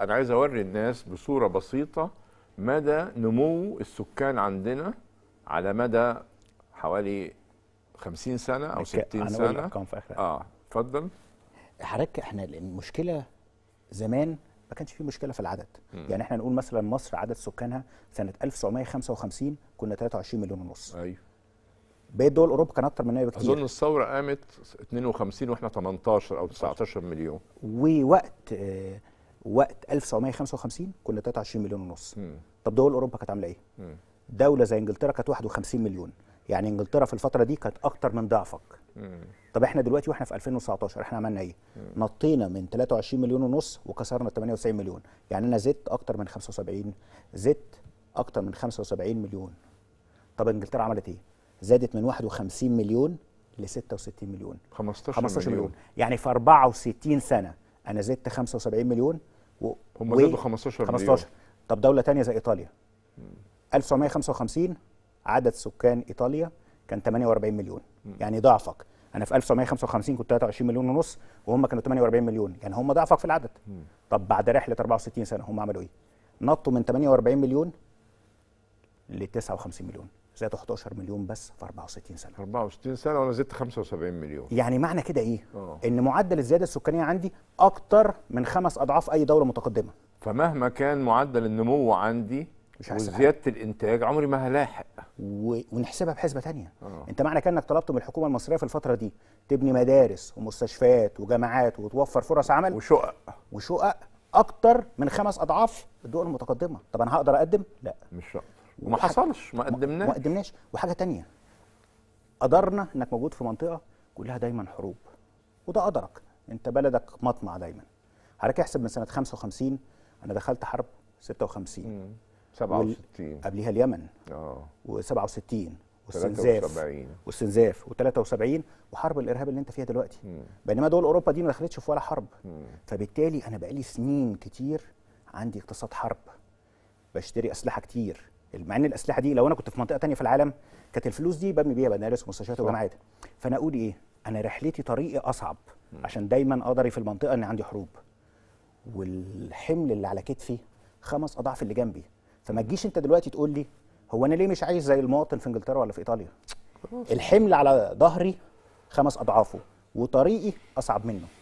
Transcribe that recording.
انا عايز اوري الناس بصوره بسيطه مدى نمو السكان عندنا على مدى حوالي 50 سنه او 60 سنه انا في اخر اه اتفضل حضرتك احنا المشكله زمان ما كانش في مشكله في العدد م. يعني احنا نقول مثلا مصر عدد سكانها سنه 1955 كنا 23 مليون ونص ايوه بقيه دول اوروبا كان اكتر مننا بكتير اظن الثوره قامت 52 واحنا 18 او 19 مليون ووقت آه وقت 1955 كنا 23 مليون ونص مم. طب دول اوروبا كانت عامله ايه دوله زي انجلترا كانت 51 مليون يعني انجلترا في الفتره دي كانت اكتر من ضعفك طب احنا دلوقتي واحنا في 2019 احنا عملنا ايه مم. نطينا من 23 مليون ونص وكسرنا 98 مليون يعني انا زدت اكتر من 75 زدت اكتر من 75 مليون طب انجلترا عملت ايه زادت من 51 مليون ل 66 مليون 15, 15 مليون. مليون يعني في 64 سنه انا زدت 75 مليون و... هم زادوا 15 مليون 15 طب دوله ثانيه زي ايطاليا 1955 عدد سكان ايطاليا كان 48 مليون م. يعني ضعفك انا في 1955 كنت 23 مليون ونص وهم كانوا 48 مليون يعني هم ضعفك في العدد م. طب بعد رحله 64 سنه هم عملوا ايه نطوا من 48 مليون ل 59 مليون زاد 11 مليون بس في 64 سنه 64 سنه وانا زدت 75 مليون يعني معنى كده ايه أوه. ان معدل الزياده السكانيه عندي اكتر من خمس اضعاف اي دوله متقدمه فمهما كان معدل النمو عندي مش وزياده الانتاج عمري ما هلاحق و... ونحسبها بحسبه تانية أوه. انت معنى كانك طلبت من الحكومه المصريه في الفتره دي تبني مدارس ومستشفيات وجامعات وتوفر فرص عمل وشقق وشقق اكتر من خمس اضعاف الدول المتقدمه طب انا هقدر اقدم لا مش شقق وما حصلش ما قدمناش ما قدمناش وحاجه تانية قدرنا انك موجود في منطقه كلها دايما حروب وده قدرك انت بلدك مطمع دايما حضرتك احسب من سنه 55 انا دخلت حرب 56 67 قبليها اليمن اه و67 والسنزاف والسنزاف و73 وحرب الارهاب اللي انت فيها دلوقتي مم. بينما دول اوروبا دي ما دخلتش في ولا حرب مم. فبالتالي انا بقالي سنين كتير عندي اقتصاد حرب بشتري اسلحه كتير مع ان الاسلحه دي لو انا كنت في منطقه تانية في العالم كانت الفلوس دي ببني بيها مدارس ومستشفيات وجامعات فانا اقول ايه انا رحلتي طريقي اصعب عشان دايما اقدر في المنطقه ان عندي حروب والحمل اللي على كتفي خمس اضعاف اللي جنبي فما تجيش انت دلوقتي تقول لي هو انا ليه مش عايش زي المواطن في انجلترا ولا في ايطاليا الحمل على ظهري خمس اضعافه وطريقي اصعب منه